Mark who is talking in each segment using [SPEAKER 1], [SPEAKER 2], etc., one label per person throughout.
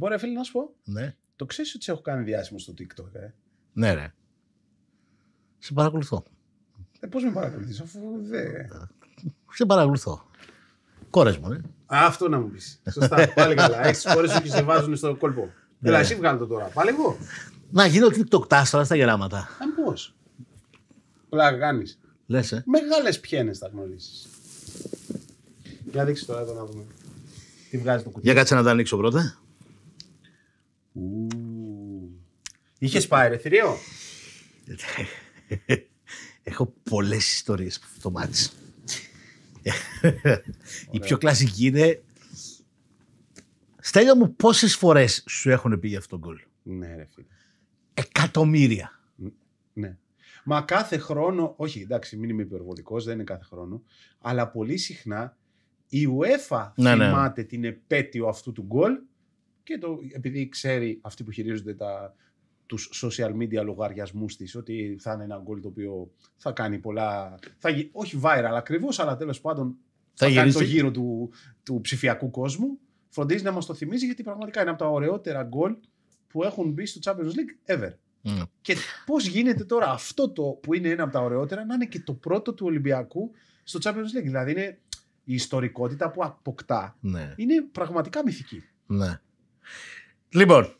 [SPEAKER 1] Λοιπόν, ρε φίλε, να σου πω. Ναι. Το ξέρεις ότι σε έχω κάνει
[SPEAKER 2] διάσημο στο TikTok, ε. Ναι, ρε. Σε παρακολουθώ. Ε, Πώς με παρακολουθείς, αφού δεν. Σε παρακολουθώ. Κόρες μου, ναι. αυτό
[SPEAKER 1] να μου πεις. Σωστά. Πάλι καλά. Έχεις κόρες σου και σε βάζουν στο κόλπο. Ναι. Ελά, εσύ βγάλω το τώρα. Πάλι εγώ.
[SPEAKER 2] Να γίνω TikTok τάστρα στα γεράματα.
[SPEAKER 1] Αν ε, πώς. Πλάκα κάνεις. Ε? Μεγάλες πιένες θα γνωρίσει. Για δείξεις τώρα εδώ να δούμε.
[SPEAKER 2] Τι βγάζει το κουτί. Για κάτσε να τα ανοίξω πρώτα. Είχες πάει ρε Έχω πολλές ιστορίες που μάτι. Η πιο κλασική είναι. Στέλιο μου, πόσες φορές σου έχουν πει για αυτόν τον γκολ. Ναι, ρε φίλε.
[SPEAKER 1] Εκατομμύρια. Ναι. Μα κάθε χρόνο, όχι εντάξει, μην είμαι υπερβολικός, δεν είναι κάθε χρόνο, αλλά πολύ συχνά η UEFA ναι, ναι. θυμάται την επέτειο αυτού του γκολ και το, επειδή ξέρει αυτοί που χειρίζονται τα, τους social media λογαριασμούς της, ότι θα είναι ένα γκολ το οποίο θα κάνει πολλά, θα, όχι viral ακριβώς, αλλά τέλος πάντων θα, θα κάνει το γύρο του, του ψηφιακού κόσμου. Φροντίζει να μας το θυμίζει γιατί πραγματικά είναι από τα ωραιότερα γκολ που έχουν μπει στο Champions League ever. Ναι. Και πώς γίνεται τώρα αυτό το που είναι ένα από τα ωραιότερα να είναι και το πρώτο του Ολυμπιακού στο Champions League. Δηλαδή είναι η ιστορικότητα που αποκτά. Ναι. Είναι πραγματικά μυθική.
[SPEAKER 2] Ναι. Λοιπόν,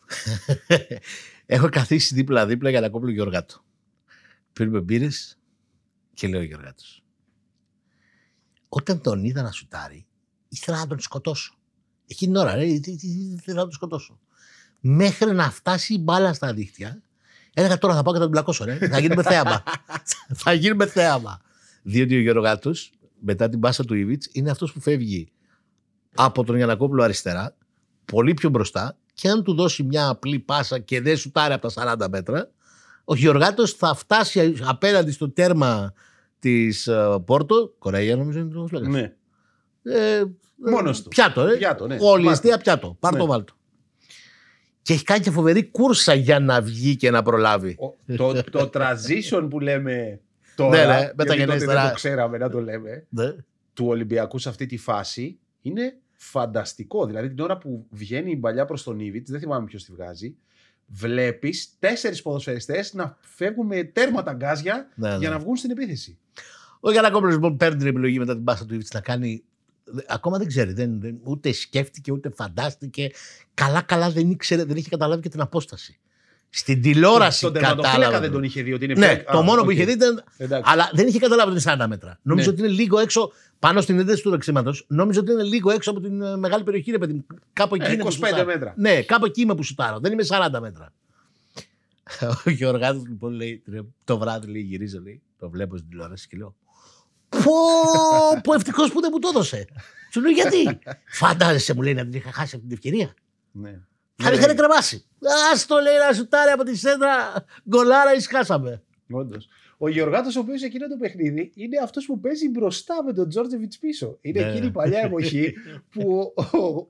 [SPEAKER 2] έχω καθίσει δίπλα-δίπλα για να κόμπλω Γιωργάτο. με μπύρε και λέω Γιωργάτο. Όταν τον είδα να σουτάρει, ήθελα να τον σκοτώσω. Εκείνη την ώρα, ρε, ήθελα να τον σκοτώσω. Μέχρι να φτάσει η μπάλα στα δίχτυα, έλεγα τώρα θα πάω και θα τον πλακώσω, ρε. Θα γίνουμε θέαμα. θα γίνουμε θέαμα. Διότι ο Γιωργάτο, μετά την μπάσα του Ιβιτ, είναι αυτός που φεύγει από τον Γιανακόπουλο αριστερά, πολύ πιο μπροστά και αν του δώσει μια απλή πάσα και δεν σουτάρει από τα 40 μέτρα, ο Γεωργάτος θα φτάσει απέναντι στο τέρμα της ε, Πόρτο. Κορέγια νομίζω είναι το Ναι. Ε, ε Μόνος του. Πιάτο, ε. πιάτο ναι. πιάτο. Πάρ το, ναι. βάλτο. Και έχει κάνει και φοβερή κούρσα για να βγει και να προλάβει.
[SPEAKER 1] το, το transition που λέμε τώρα, ναι, ναι, γιατί δεν το ξέραμε να το λέμε, ναι. του Ολυμπιακού σε αυτή τη φάση είναι φανταστικό. Δηλαδή την ώρα που βγαίνει η παλιά προς τον Ήβιτ, δεν θυμάμαι ποιος τη βγάζει, βλέπεις
[SPEAKER 2] τέσσερις ποδοσφαιριστές να φεύγουν με τέρμα τα γκάζια ναι, ναι. για να βγουν στην επίθεση. Ο Γιάννα λοιπόν παίρνει την επιλογή μετά την πάσα του Ήβιτ να κάνει. Ακόμα δεν ξέρει, δεν, δεν, ούτε σκέφτηκε, ούτε φαντάστηκε. Καλά-καλά δεν ήξερε, δεν είχε καταλάβει και την απόσταση. Στην τηλεόραση ναι, Στον κατάλαβε. δεν τον είχε δει ότι είναι Ναι, το μόνο που είχε δει ήταν. Αλλά δεν είχε καταλάβει ότι είναι 40 μέτρα. Νομίζω ναι. ότι είναι λίγο έξω. Πάνω στην ένταση του δεξίματο, νομίζω ότι είναι λίγο έξω από την ε, μεγάλη περιοχή, ρε Κάπου εκεί. Ε, 25 που μέτρα. Ναι, κάπου εκεί είμαι που σουτάρω. Δεν είμαι 40 μέτρα. Ο Γιώργο λοιπόν λέει το βράδυ, λέει, γυρίζω, λέει, το βλέπω στην τηλεόραση και λέω. Πω, πω ευτυχώς που δεν μου το έδωσε. Του λέω γιατί. Φαντάζεσαι, μου λέει, να την είχα χάσει αυτή την ευκαιρία.
[SPEAKER 1] Ναι. Θα ναι. είχαν
[SPEAKER 2] κρεμάσει. Άστο, λέει να σουτάρει από τη σέντρα γκολάρα ή σκάσαμε. Όντως. Ο Γεωργάτος, ο οποίος εκείνο το παιχνίδι,
[SPEAKER 1] είναι αυτός που παίζει μπροστά με τον Τζόρτζεβιτ πίσω. Είναι ναι. εκείνη η παλιά εποχή που ο, ο,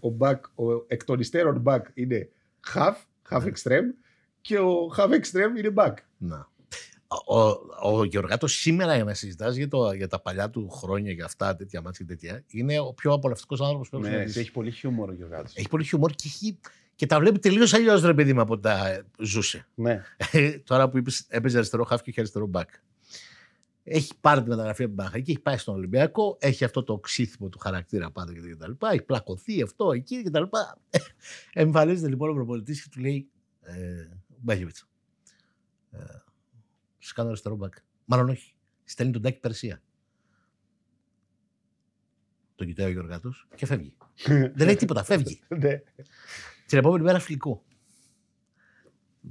[SPEAKER 1] ο Μπακ, ο, ο εκ των υστέρων είναι half, half ναι. extreme και ο half extreme είναι back. Να.
[SPEAKER 2] Ο, ο Γεωργάτος σήμερα για να συζητάς για, για, τα παλιά του χρόνια, για αυτά, τέτοια μάτια και τέτοια, είναι ο πιο απολευτικό άνθρωπος που έχω Ναι, έχει πολύ χιούμορ ο Γεωργάτος. Έχει πολύ χιούμορ και έχει και τα βλέπει τελείως αλλιώς ρε παιδί μου από τα ε, ζούσε. Ναι. Ε, τώρα που είπες, έπαιζε αριστερό χάφ και αριστερό μπακ. Έχει πάρει τη μεταγραφή από την Παναχαϊκή, έχει πάει στον Ολυμπιακό, έχει αυτό το ξύθιμο του χαρακτήρα πάντα κτλ. Έχει πλακωθεί αυτό εκεί κτλ. Ε, εμφανίζεται λοιπόν ο προπολιτή και του λέει ε, Μπέχεβιτ. Ε, σε κάνω αριστερό μπακ. Μάλλον όχι. Στέλνει τον Τάκη Περσία. Τον κοιτάει ο Γιωργάτο και φεύγει. Δεν λέει τίποτα, φεύγει. Ναι. Την επόμενη μέρα φιλικό.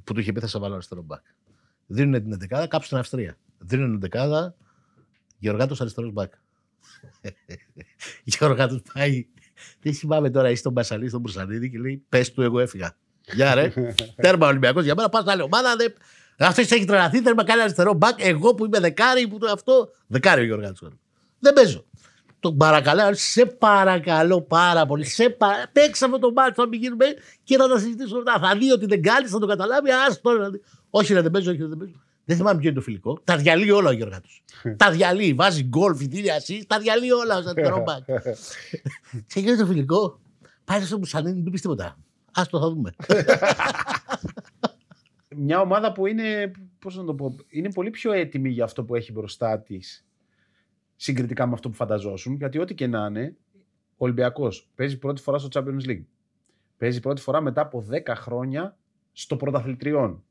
[SPEAKER 2] Που του είχε πει θα σε βάλω αριστερό μπακ. Δίνουν την 11, κάπου στην Αυστρία. Δίνουν την 11, Γεωργάτος αριστερός μπακ. Γεωργάτος πάει. Τι θυμάμαι τώρα, είσαι στον Μπασαλή, στον Μπουρσανίδη και λέει: Πες του, εγώ έφυγα. Γεια ρε. Τέρμα Ολυμπιακός για μένα, πας άλλη ομάδα. Δε... Αυτός έχει τρελαθεί, θέλει να κάνει αριστερό μπακ. Εγώ που είμαι δεκάρι, που αυτό. Δεκάρι ο Γιώργο Δεν παίζω τον παρακαλώ, σε παρακαλώ πάρα πολύ. Σε πα... Παίξε αυτό το μάτι, θα μην και θα τα συζητήσουμε μετά. Θα δει ότι δεν κάλυψε, θα το καταλάβει. Ας τώρα. Όχι να δεν παίζω, όχι να δεν παίζω. Δεν θυμάμαι ποιο είναι το φιλικό. Τα διαλύει όλα ο Γιώργας τους. τα διαλύει. Βάζει γκολ, φιτίλια εσύ. Τα διαλύει όλα ο Ζαντερόμπακ. Σε γίνεται το φιλικό. Πάει στο δεν μην πεις τίποτα. Ας το θα δούμε.
[SPEAKER 1] Μια ομάδα που είναι, πώς να το πω, είναι πολύ πιο έτοιμη για αυτό που έχει μπροστά της συγκριτικά με αυτό που φανταζόσουν, γιατί ό,τι και να είναι, ο Ολυμπιακός παίζει πρώτη φορά στο Champions League. Παίζει πρώτη φορά μετά από 10 χρόνια στο πρωταθλητριόν.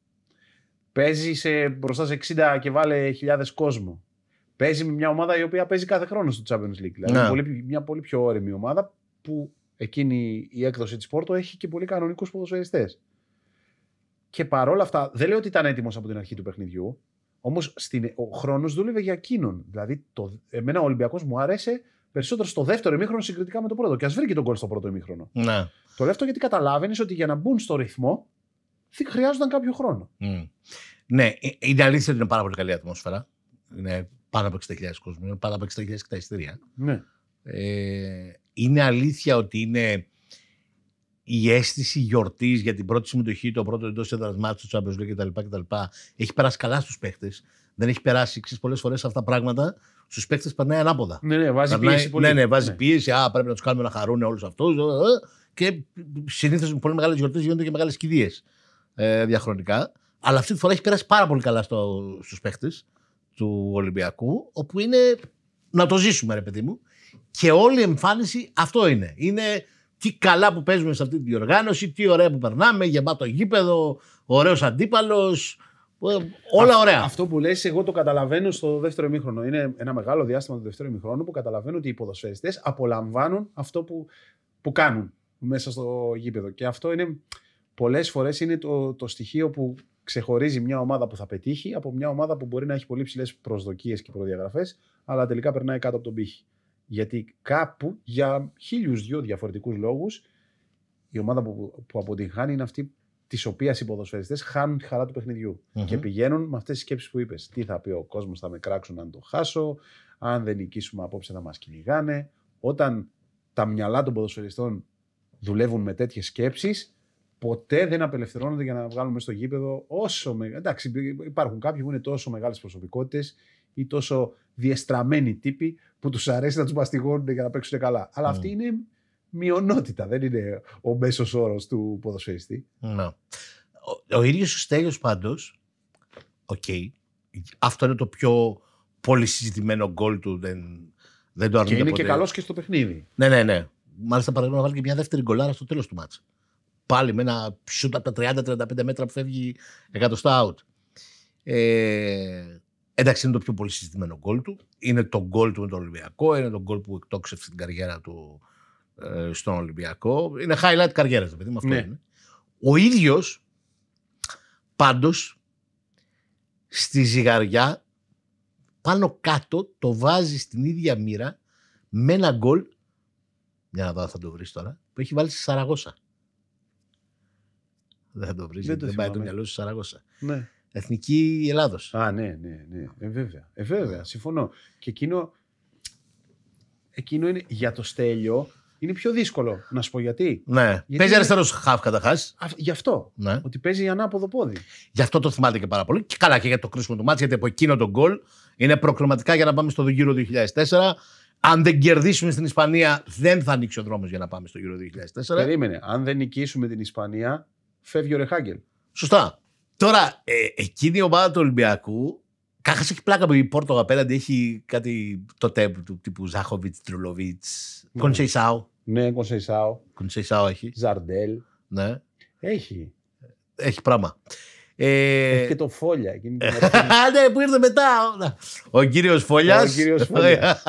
[SPEAKER 1] Παίζει σε, μπροστά σε 60 και βάλε χιλιάδες κόσμο. Παίζει με μια ομάδα η οποία παίζει κάθε χρόνο στο Champions League. Δηλαδή ναι. μια πολύ πιο όρημη ομάδα που εκείνη η έκδοση της Πόρτο έχει και πολύ κανονικούς ποδοσφαιριστές. Και παρόλα αυτά, δεν λέω ότι ήταν έτοιμος από την αρχή του παιχνιδιού. Όμως ο χρόνος δούλευε για εκείνον. Δηλαδή, το, εμένα ο Ολυμπιακός μου άρεσε περισσότερο στο δεύτερο ημίχρονο συγκριτικά με το πρώτο. Και ας
[SPEAKER 2] βρήκε τον κόλπο στο
[SPEAKER 1] πρώτο ημίχρονο. Να. Το αυτό γιατί καταλάβαινες ότι για να μπουν στο ρυθμό χρειάζονταν κάποιο χρόνο.
[SPEAKER 2] Mm. Ναι, είναι αλήθεια ότι είναι πάρα πολύ καλή ατμόσφαιρα. Είναι πάνω από 60.000 κόσμο, πάνω από 60.000 και τα ιστορία. Ναι. Ε, είναι αλήθεια ότι είναι η αίσθηση γιορτής για την πρώτη συμμετοχή, το πρώτο εντός έδρας μάτσο του Champions κτλ, κτλ. Έχει περάσει καλά στους παίχτες. Δεν έχει περάσει εξή πολλές φορές αυτά τα πράγματα. Στους παίχτες περνάει ανάποδα. Ναι, ναι, βάζει περνάει, πίεση. Πολύ. Ναι, ναι βάζει ναι. πίεση. Α, πρέπει να τους κάνουμε να χαρούν όλους αυτούς. Ε, ε, ε», και συνήθως με πολύ μεγάλες γιορτές γίνονται και μεγάλες κηδείες ε, διαχρονικά. Αλλά αυτή τη φορά έχει περάσει πάρα πολύ καλά στο, στους παίχτες του Ολυμπιακού, όπου είναι να το ζήσουμε, ρε παιδί μου. Και όλη η εμφάνιση αυτό είναι. Είναι τι καλά που παίζουμε σε αυτή την διοργάνωση, τι ωραία που περνάμε, γεμάτο γήπεδο, ωραίος αντίπαλος. Ε, όλα ωραία. Αυτό
[SPEAKER 1] που λες εγώ το καταλαβαίνω στο δεύτερο ημίχρονο. Είναι ένα μεγάλο διάστημα του δεύτερου ημίχρονου που καταλαβαίνω ότι οι ποδοσφαιριστές απολαμβάνουν αυτό που, που κάνουν μέσα στο γήπεδο. Και αυτό είναι πολλές φορές είναι το, το στοιχείο που ξεχωρίζει μια ομάδα που θα πετύχει από μια ομάδα που μπορεί να έχει πολύ ψηλές προσδοκίες και προδιαγραφές, αλλά τελικά περνάει κάτω από τον πύχη. Γιατί κάπου για χίλιους δυο διαφορετικούς λόγους η ομάδα που, που αποτυγχάνει είναι αυτή της οποίας οι ποδοσφαιριστές χάνουν τη χαρά του παιχνιδιου Και πηγαίνουν με αυτές τις σκέψεις που είπες. Τι θα πει ο κόσμος, θα με κράξουν αν το χάσω. Αν δεν νικήσουμε απόψε, θα μας κυνηγάνε. Όταν τα μυαλά των ποδοσφαιριστών δουλεύουν με τέτοιες σκέψεις, ποτέ δεν απελευθερώνονται για να βγάλουμε στο γήπεδο όσο. μεγάλο. Εντάξει, υπάρχουν κάποιοι που είναι τόσο μεγάλες προσωπικότητες ή τόσο διεστραμμένοι τύποι που τους αρέσει να τους μαστιγώνουν για να παίξουν καλά. Αλλά ναι. αυτή είναι
[SPEAKER 2] μειονότητα, δεν είναι ο μέσος όρος του ποδοσφαιριστή. Ναι. Ο, ο ίδιος ο Στέλιος πάντως, οκ, αυτό είναι το πιο πολύ συζητημένο γκολ του, δεν, δεν το αρνείται Και είναι και καλός και στο παιχνίδι. Ναι, ναι, ναι. Μάλιστα παραδείγματο, και μια δεύτερη γκολάρα στο τέλος του μάτσα. Πάλι με ένα σούτ από τα 30-35 μέτρα που φεύγει εκατοστά out. Ε, Εντάξει, είναι το πιο πολύ συζητημένο γκολ του. Είναι το γκολ του με τον Ολυμπιακό. Είναι το γκολ που εκτόξευσε την καριέρα του ε, στον Ολυμπιακό. Είναι highlight καριέρας, παιδί μου. Αυτό ναι. είναι. Ο ίδιος πάντως στη ζυγαριά πάνω κάτω το βάζει στην ίδια μοίρα με ένα γκολ. Για να δω, θα το βρεις τώρα. Που έχει βάλει στη Σαραγώσα. Δεν θα το βρεις, δεν, δεν πάει το μυαλό στη Σαραγώσα. Ναι. Εθνική Ελλάδος. Α, ναι, ναι, ναι. Ε, βέβαια. Ε, βέβαια.
[SPEAKER 1] Συμφωνώ. Και εκείνο, εκείνο είναι για το στέλιο. Είναι πιο
[SPEAKER 2] δύσκολο να σου πω γιατί. Ναι. Γιατί παίζει αριστερό είναι... χαφ καταρχάς. Γι' αυτό. Ναι. Ότι παίζει ανάποδο πόδι. Γι' αυτό το θυμάται και πάρα πολύ. Και καλά και για το κρίσιμο του μάτς, γιατί από εκείνο τον γκολ είναι προκριματικά για να πάμε στο γύρο 2004. Αν δεν κερδίσουμε στην Ισπανία, δεν θα ανοίξει ο δρόμος για να πάμε στο γύρο 2004. Περίμενε. Αν δεν νικήσουμε την Ισπανία, φεύγει ο Ρεχάγκελ. Σωστά. Τώρα, ε, εκείνη η ομάδα του Ολυμπιακού Κάχας έχει πλάκα με η Πόρτο απέναντι έχει κάτι το τέμπ του τύπου Ζάχοβιτ, Τρουλοβίτ. Ναι. Κονσέισάου. Ναι, Κονσέισάου. Κονσέισάου έχει. Ζαρντέλ. Ναι. Έχει. Έχει πράγμα. Ε... Και
[SPEAKER 1] το Φόλια. Άντε,
[SPEAKER 2] ναι, που ήρθε μετά. Ο κύριος Φόλιας. Ο κύριος Φόλιας.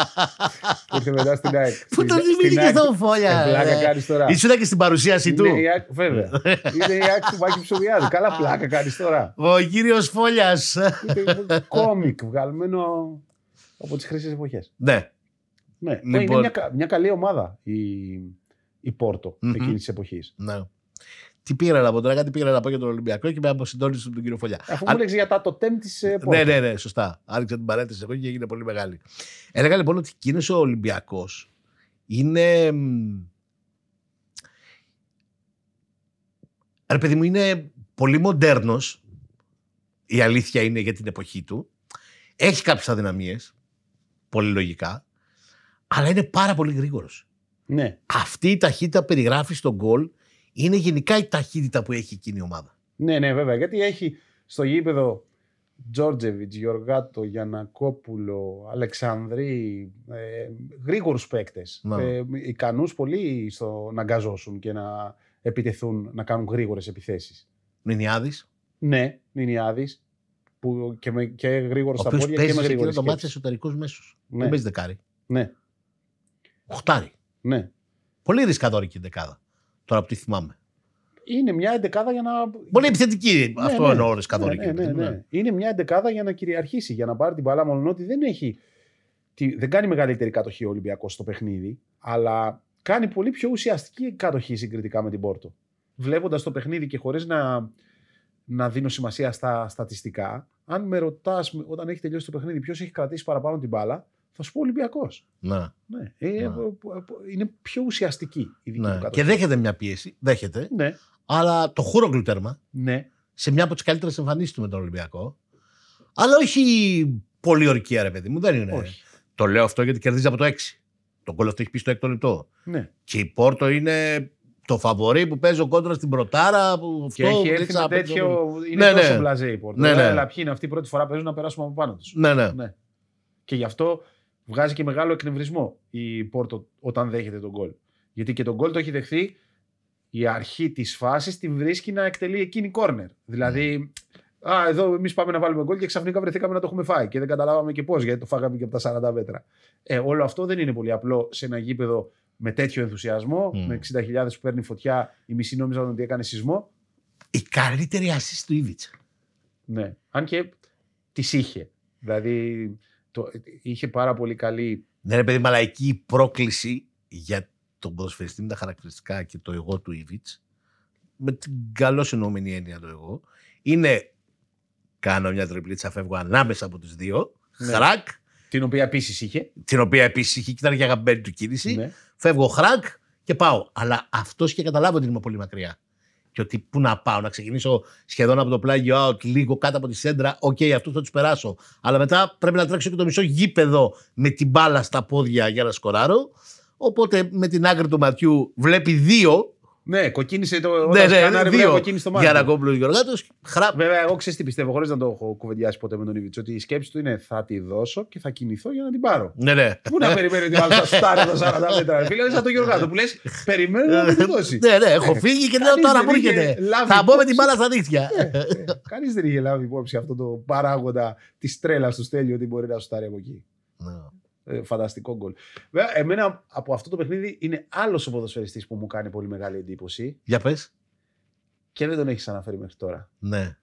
[SPEAKER 2] που ήρθε μετά στην ΑΕΚ. Πού το θυμήθηκε τον Φόλιας. Ε, πλάκα κάνεις τώρα. Ήσουν και στην παρουσίαση του. Βέβαια.
[SPEAKER 1] Είναι η ΑΕΚ του Μάκη Ψωδιάδη. Καλά πλάκα κάνεις τώρα.
[SPEAKER 2] Ο κύριος Φόλιας. Κόμικ βγαλμένο από τις χρυσές εποχές. Ναι. Ναι, λοιπόν... είναι μια, μια καλή ομάδα η, η Πόρτο mm-hmm. εκείνης της εποχής. Ναι τι πήρα να πω τώρα, κάτι πήρα να πω για τον Ολυμπιακό και με αποσυντόνισε τον κύριο Φωλιά. Αφού μου
[SPEAKER 1] λέξει για τα το τέμ της ε, Ναι, ναι,
[SPEAKER 2] ναι, σωστά. Άνοιξε την παρέτηση εγώ και έγινε πολύ μεγάλη. Έλεγα λοιπόν ότι εκείνο ο Ολυμπιακός είναι. Ρε παιδί μου, είναι πολύ μοντέρνος, η αλήθεια είναι για την εποχή του. Έχει κάποιες αδυναμίες. πολύ λογικά, αλλά είναι πάρα πολύ γρήγορος. Ναι. Αυτή η ταχύτητα περιγράφει στον γκολ είναι γενικά η ταχύτητα που έχει εκείνη η ομάδα. Ναι, ναι, βέβαια.
[SPEAKER 1] Γιατί έχει στο γήπεδο Τζόρτζεβιτ, Γιωργάτο, Γιανακόπουλο, Αλεξανδρή, ε, γρήγορους παίκτες. Ναι. Ε, Ικανούς πολύ στο να αγκαζώσουν και να επιτεθούν, να κάνουν γρήγορες επιθέσεις. Νινιάδη. Ναι, Νινιάδη. Που και, με, και γρήγορο στα πόδια και με γρήγορο. το μάτι
[SPEAKER 2] εσωτερικούς μέσους. Ναι. Δεν παίζει δεκάρι. Ναι. Οχτάρι. Ναι. Πολύ ρισκαδόρικη η δεκάδα. Τώρα που τη θυμάμαι.
[SPEAKER 1] Είναι μια εντεκάδα για να.
[SPEAKER 2] Πολύ επιθετική.
[SPEAKER 1] Ναι, αυτό ναι, εννοώ ρε ναι, ναι, καθόλου. Ναι, ναι, ναι, Είναι μια εντεκάδα για να κυριαρχήσει, για να πάρει την μπαλά. Μόνο ότι δεν έχει. Δεν κάνει μεγαλύτερη κατοχή ο Ολυμπιακός στο παιχνίδι, αλλά κάνει πολύ πιο ουσιαστική κατοχή συγκριτικά με την Πόρτο. Βλέποντας το παιχνίδι και χωρίς να, να δίνω σημασία στα στατιστικά, αν με ρωτάς όταν έχει τελειώσει το παιχνίδι ποιος έχει κρατήσει παραπάνω την μπάλα, θα σου πω Ολυμπιακός.
[SPEAKER 2] Ναι. ναι. Ε, ναι. Είναι πιο ουσιαστική η δική ναι. Και δέχεται μια πίεση. Δέχεται. Ναι. Αλλά το χώρο τέρμα. Ναι. Σε μια από τις καλύτερες εμφανίσεις του με τον Ολυμπιακό. Αλλά όχι πολύ ορκία, ρε παιδί μου. Δεν είναι. Όχι. Το λέω αυτό γιατί κερδίζει από το 6. Το κόλλο αυτό έχει πει στο 6 λεπτό. Ναι. Και η Πόρτο είναι το φαβορή που παίζει ο κόντρα στην πρωτάρα. Που και έχει έρθει ένα τέτοιο. Είναι ναι, τόσο ναι. μπλαζέ η Πόρτο. Ναι, ε, ναι. Αλλά
[SPEAKER 1] ποιοι είναι αυτοί πρώτη φορά παίζουν να περάσουμε από πάνω τους. Ναι, ναι. ναι. Και γι' αυτό βγάζει και μεγάλο εκνευρισμό η Πόρτο όταν δέχεται τον γκολ. Γιατί και τον γκολ το έχει δεχθεί, η αρχή της φάσης την βρίσκει να εκτελεί εκείνη κόρνερ. Δηλαδή, ναι. α, εδώ εμείς πάμε να βάλουμε γκολ και ξαφνικά βρεθήκαμε να το έχουμε φάει και δεν καταλάβαμε και πώς, γιατί το φάγαμε και από τα 40 μέτρα. Ε, όλο αυτό δεν είναι πολύ απλό σε ένα γήπεδο με τέτοιο ενθουσιασμό, mm. με 60.000 που παίρνει φωτιά, η μισή νόμιζαν ότι έκανε σεισμό. Η καλύτερη ασή του Ήβιτσα. Ναι, αν και τη είχε. Δηλαδή το, είχε πάρα πολύ καλή.
[SPEAKER 2] Ναι, ρε παιδί, μαλαϊκή πρόκληση για τον ποδοσφαιριστή με τα χαρακτηριστικά και το εγώ του Ιβιτ, με την καλώ εννοούμενη έννοια το εγώ, είναι κάνω μια τριπλίτσα, φεύγω ανάμεσα από του δύο, ναι. χρακ. Την οποία επίσης είχε. Την οποία επίσης είχε και ήταν για αγαπημένη του κίνηση. Ναι. Φεύγω χρακ και πάω. Αλλά αυτός και καταλάβει ότι είμαι πολύ μακριά και ότι πού να πάω, να ξεκινήσω σχεδόν από το πλάγιο out, λίγο κάτω από τη σέντρα. Οκ, okay, αυτούς θα τους περάσω. Αλλά μετά πρέπει να τρέξω και το μισό γήπεδο με την μπάλα στα πόδια για να σκοράρω. Οπότε με την άκρη του ματιού βλέπει δύο ναι, κοκκίνησε το. Ναι, ναι, ναι, Κοκκίνησε το μάτι. Για να κόμπλο Γιωργάτο.
[SPEAKER 1] Χραπ. Βέβαια, εγώ ξέρω τι πιστεύω, χωρίς να το έχω κουβεντιάσει ποτέ με τον Ιβιτ. Ότι η σκέψη του είναι θα τη δώσω και θα κινηθώ
[SPEAKER 2] για να την πάρω. Ναι, ναι. Πού να περιμένει ότι άλλο θα στάρει τα 40 μέτρα. Φίλε, σαν το Γιωργάτο που λες, περιμένω να την δώσει. Ναι, ναι, έχω φύγει και λέω τώρα που έρχεται. Θα μπω με την μπάλα στα δίχτυα. Ναι, ναι.
[SPEAKER 1] Κανείς δεν είχε λάβει υπόψη αυτό το παράγοντα της τρέλας του στέλνει ότι μπορεί να σου από εκεί. Ναι. Ε, φανταστικό γκολ. Βέβαια, εμένα από αυτό το παιχνίδι είναι άλλος ο ποδοσφαιριστής που μου κάνει πολύ μεγάλη εντύπωση. Για πες. Και δεν τον έχεις αναφέρει μέχρι τώρα. Ναι.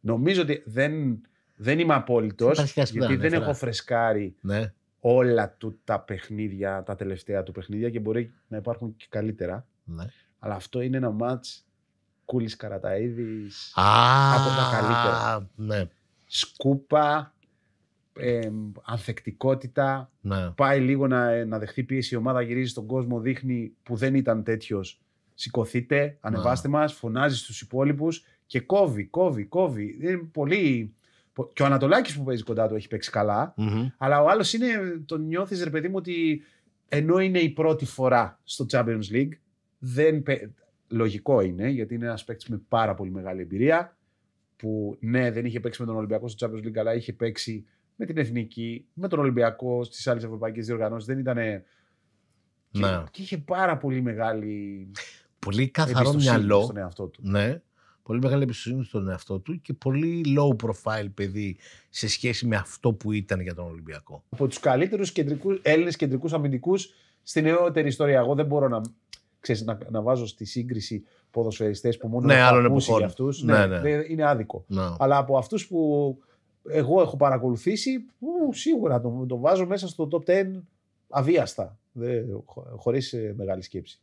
[SPEAKER 1] Νομίζω ότι δεν, δεν είμαι απόλυτος. Γιατί δεν έχω φρεσκάρει ναι. όλα του τα παιχνίδια, τα τελευταία του παιχνίδια και μπορεί να υπάρχουν και καλύτερα. Ναι. Αλλά αυτό είναι ένα μάτ Κούλης Καραταίδης.
[SPEAKER 2] Από τα καλύτερα.
[SPEAKER 1] Ναι. Σκούπα ε, ανθεκτικότητα. Ναι. Πάει λίγο να, να δεχτεί πίεση η ομάδα, γυρίζει στον κόσμο, δείχνει που δεν ήταν τέτοιος. Σηκωθείτε, ανεβάστε ναι. μας, φωνάζει στους υπόλοιπους και κόβει, κόβει, κόβει. Είναι πολύ. Και ο Ανατολάκης που παίζει κοντά του έχει παίξει αλλά ο άλλος είναι. Τον νιώθεις, ρε παιδί μου, ότι ενώ είναι η πρώτη φορά στο Champions League, δεν, λογικό είναι, γιατί είναι ένας παίκτης με πάρα πολύ μεγάλη εμπειρία. Που ναι, δεν είχε παίξει με τον Ολυμπιακό στο Champions League, αλλά είχε παίξει με την Εθνική, με τον Ολυμπιακό, στις άλλες ευρωπαϊκές διοργανώσεις. Δεν ήταν. Και, ναι. και είχε πάρα πολύ μεγάλη.
[SPEAKER 2] Πολύ καθαρό μυαλό. Στον εαυτό του. Ναι. Πολύ μεγάλη εμπιστοσύνη στον εαυτό του και πολύ low profile παιδί σε σχέση με αυτό που ήταν για τον Ολυμπιακό. Από τους καλύτερους Έλληνες κεντρικούς αμυντικούς στην νεότερη ιστορία. Εγώ δεν μπορώ
[SPEAKER 1] να, ξέρεις, να, βάζω στη σύγκριση ποδοσφαιριστές που μόνο ναι, για αυτούς. Ναι, ναι, ναι. Είναι άδικο. Ναι. Αλλά από αυτούς που εγώ έχω παρακολουθήσει, που σίγουρα το βάζω μέσα στο top 10 αβίαστα, χωρίς ε, μεγάλη σκέψη.